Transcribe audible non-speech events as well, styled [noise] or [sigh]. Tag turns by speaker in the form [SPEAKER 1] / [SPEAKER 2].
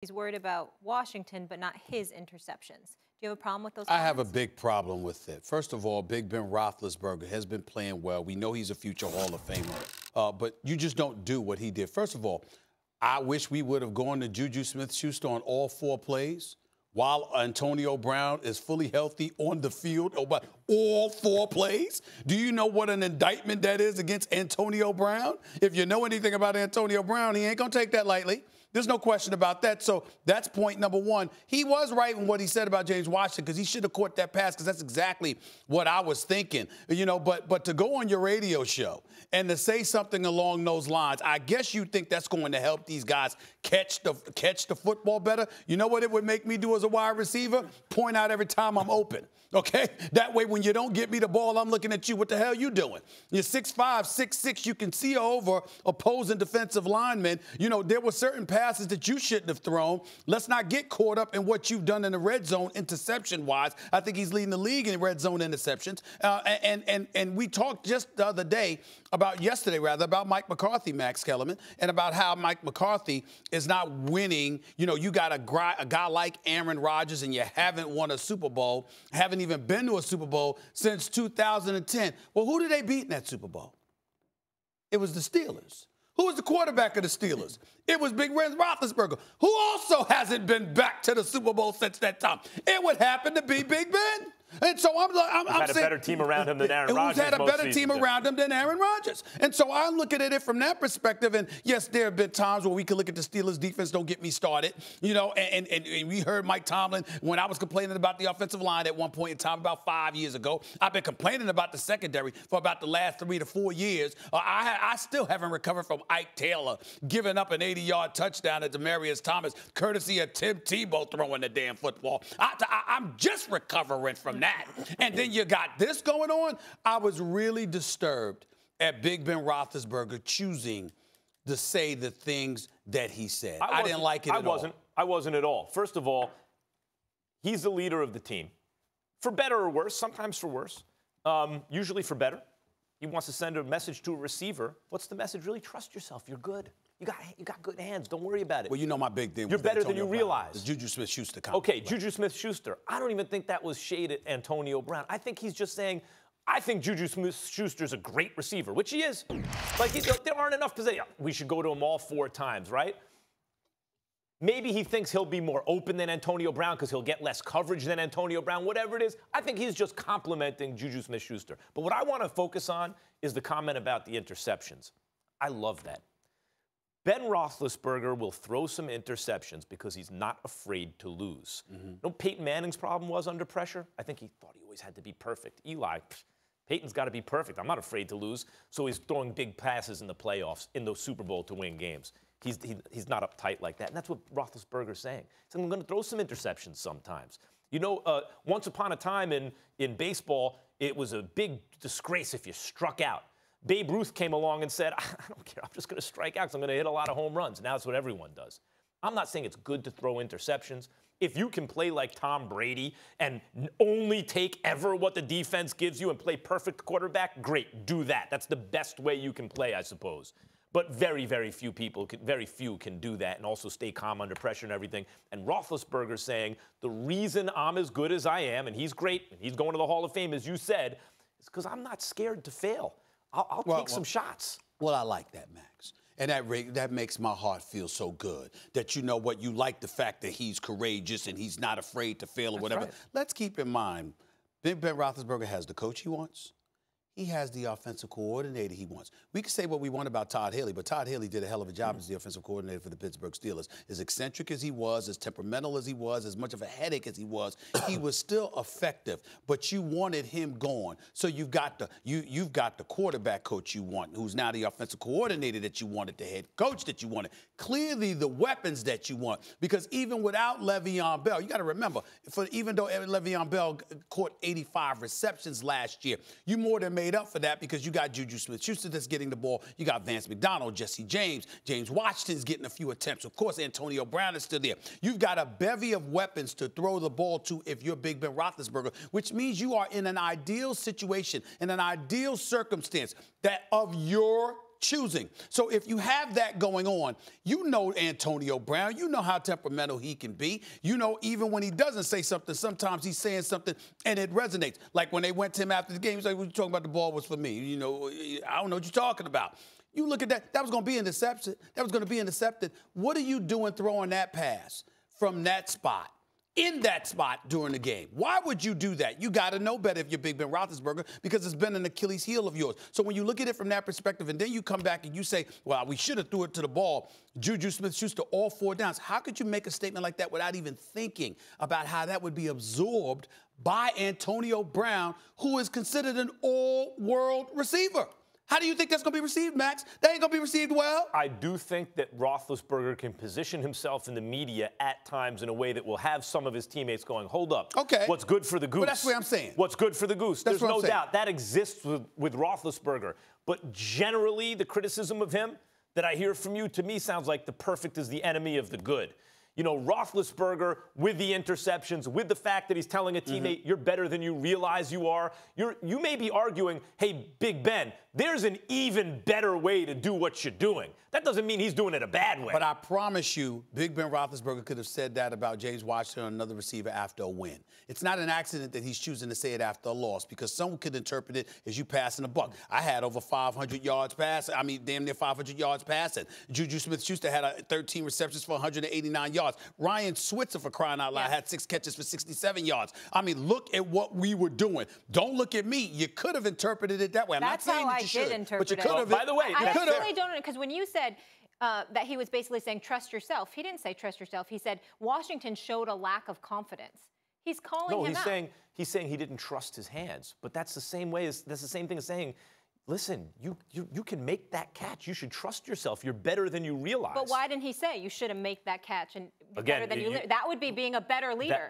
[SPEAKER 1] He's worried about Washington, but not his interceptions. Do you have a problem with those? I comments?
[SPEAKER 2] have a big problem with it. First of all, Big Ben Roethlisberger has been playing well. We know he's a future Hall of Famer, uh, but you just don't do what he did. First of all, I wish we would have gone to Juju Smith-Schuster on all four plays while Antonio Brown is fully healthy on the field. Oh, but all four plays. Do you know what an indictment that is against Antonio Brown? If you know anything about Antonio Brown, he ain't going to take that lightly. There's no question about that. So that's point number one. He was right in what he said about James Washington because he should have caught that pass because that's exactly what I was thinking. You know, but but to go on your radio show and to say something along those lines, I guess you think that's going to help these guys catch the catch the football better. You know what it would make me do as a wide receiver? Point out every time I'm open. Okay, that way when when you don't get me the ball, I'm looking at you. What the hell you doing? You're 6'5, 6'6. You can see over opposing defensive linemen. You know, there were certain passes that you shouldn't have thrown. Let's not get caught up in what you've done in the red zone interception wise. I think he's leading the league in red zone interceptions. Uh, and, and, and we talked just the other day about yesterday, rather, about Mike McCarthy, Max Kellerman, and about how Mike McCarthy is not winning. You know, you got a guy, a guy like Aaron Rodgers and you haven't won a Super Bowl, haven't even been to a Super Bowl Bowl since 2010. Well, who did they beat in that Super Bowl? It was the Steelers. Who was the quarterback of the Steelers? It was Big Ben Roethlisberger, who also hasn't been back to the Super Bowl since that time. It would happen to be Big Ben. And so I'm, I'm, I'm had saying, a better team around him than Aaron Rodgers. Who's had a better team around him than Aaron Rodgers? And so I'm looking at it from that perspective. And yes, there have been times where we can look at the Steelers defense. Don't get me started, you know. And, and, and we heard Mike Tomlin when I was complaining about the offensive line at one point in time about five years ago. I've been complaining about the secondary for about the last three to four years. Uh, I, I still haven't recovered from Ike Taylor giving up an 80-yard touchdown to Demarius Thomas, courtesy of Tim Tebow throwing the damn football. I, I, I'm just recovering from that. And then you got this going on. I was really disturbed at Big Ben Roethlisberger choosing to say the things that he said. I, I didn't like it I wasn't. All.
[SPEAKER 1] I wasn't at all. First of all, he's the leader of the team, for better or worse, sometimes for worse, um, usually for better. He wants to send a message to a receiver. What's the message? Really trust yourself. You're good. You got you got good hands. Don't worry about it. Well, you know my big thing. You're better Antonio than you Brown, realize. Juju Smith-Schuster. Comment. Okay, Juju Smith-Schuster. I don't even think that was shade at Antonio Brown. I think he's just saying, I think Juju Smith-Schuster's a great receiver, which he is. Like there aren't enough positions. We should go to him all four times, right? Maybe he thinks he'll be more open than Antonio Brown because he'll get less coverage than Antonio Brown, whatever it is. I think he's just complimenting Juju Smith Schuster. But what I want to focus on is the comment about the interceptions. I love that. Ben Roethlisberger will throw some interceptions because he's not afraid to lose. Mm-hmm. You know Peyton Manning's problem was under pressure? I think he thought he always had to be perfect. Eli, pff, Peyton's got to be perfect. I'm not afraid to lose. So he's throwing big passes in the playoffs, in those Super Bowl to win games. He's, he, he's not uptight like that. And that's what Roethlisberger's saying. He's saying I'm going to throw some interceptions sometimes. You know, uh, once upon a time in, in baseball, it was a big disgrace if you struck out. Babe Ruth came along and said, [laughs] I don't care, I'm just going to strike out because I'm going to hit a lot of home runs. Now that's what everyone does. I'm not saying it's good to throw interceptions. If you can play like Tom Brady and only take ever what the defense gives you and play perfect quarterback, great, do that. That's the best way you can play, I suppose. But very, very few people, can, very few can do that and also stay calm under pressure and everything. And Roethlisberger saying, the reason I'm as good as I am, and he's great, and he's going to the Hall of Fame, as you said, is because I'm not scared to fail. I'll, I'll well, take well, some shots.
[SPEAKER 2] Well, I like that, Max. And that, that makes my heart feel so good that you know what, you like the fact that he's courageous and he's not afraid to fail or That's whatever. Right. Let's keep in mind, Ben, ben Roethlisberger has the coach he wants he has the offensive coordinator he wants. We can say what we want about Todd Haley, but Todd Haley did a hell of a job mm-hmm. as the offensive coordinator for the Pittsburgh Steelers. As eccentric as he was, as temperamental as he was, as much of a headache as he was, he was still effective. But you wanted him gone, so you've got the you you've got the quarterback coach you want, who's now the offensive coordinator that you wanted, the head coach that you wanted, clearly the weapons that you want. Because even without Le'Veon Bell, you got to remember, for even though Le'Veon Bell caught 85 receptions last year, you more than made up for that because you got Juju Smith Schuster that's getting the ball. You got Vance McDonald, Jesse James. James Washington's getting a few attempts. Of course, Antonio Brown is still there. You've got a bevy of weapons to throw the ball to if you're Big Ben Roethlisberger, which means you are in an ideal situation, in an ideal circumstance that of your choosing. So if you have that going on, you know Antonio Brown, you know how temperamental he can be. You know, even when he doesn't say something, sometimes he's saying something and it resonates. Like when they went to him after the game, he's like, What you talking about? The ball was for me. You know, I don't know what you're talking about. You look at that, that was going to be intercepted. That was going to be intercepted. What are you doing throwing that pass from that spot? in that spot during the game. Why would you do that? You got to know better if you're Big Ben Roethlisberger because it's been an Achilles heel of yours. So when you look at it from that perspective, and then you come back and you say, "Well, we should have threw it to the ball." Juju Smith-Schuster all four downs. How could you make a statement like that without even thinking about how that would be absorbed by Antonio Brown, who is considered an all-world receiver? How do you think that's going to be received, Max? That ain't going to be received well.
[SPEAKER 1] I do think that Roethlisberger can position himself in the media at times in a way that will have some of his teammates going, hold up. Okay. What's good for the goose? But that's what I'm saying. What's good for the goose? That's There's no saying. doubt that exists with, with Roethlisberger. But generally, the criticism of him that I hear from you to me sounds like the perfect is the enemy of the good you know, Roethlisberger with the interceptions, with the fact that he's telling a mm-hmm. teammate, mm-hmm. you're better than you realize you are. You're, you may be arguing, hey, Big Ben, there's an even better way to
[SPEAKER 2] do what you're doing. That doesn't mean he's doing it a bad way. But I promise you, Big Ben Roethlisberger could have said that about James Washington or another receiver after a win. It's not an accident that he's choosing to say it after a loss because someone could interpret it as you passing a buck. I had over 500 yards passing. I mean, damn near 500 yards passing. Juju Smith-Schuster had a 13 receptions for 189 yards. Ryan Switzer, for crying out loud, yeah. had six catches for 67 yards. I mean, look at what we were doing. Don't look at me. You could have interpreted it that way. I'm That's not saying I did interpret but you could have. by the way, I actually
[SPEAKER 1] don't because when you said uh, that he was basically saying trust yourself, he didn't say trust yourself. He said Washington showed a lack of confidence. He's calling no, him he's saying he's saying he didn't trust his hands. But that's the same way as that's the same thing as saying listen, you, you, you can make that catch. You should trust yourself. You're better than you realize. But why didn't he say you should have made that catch and Again, better than you, you That would be being a better leader.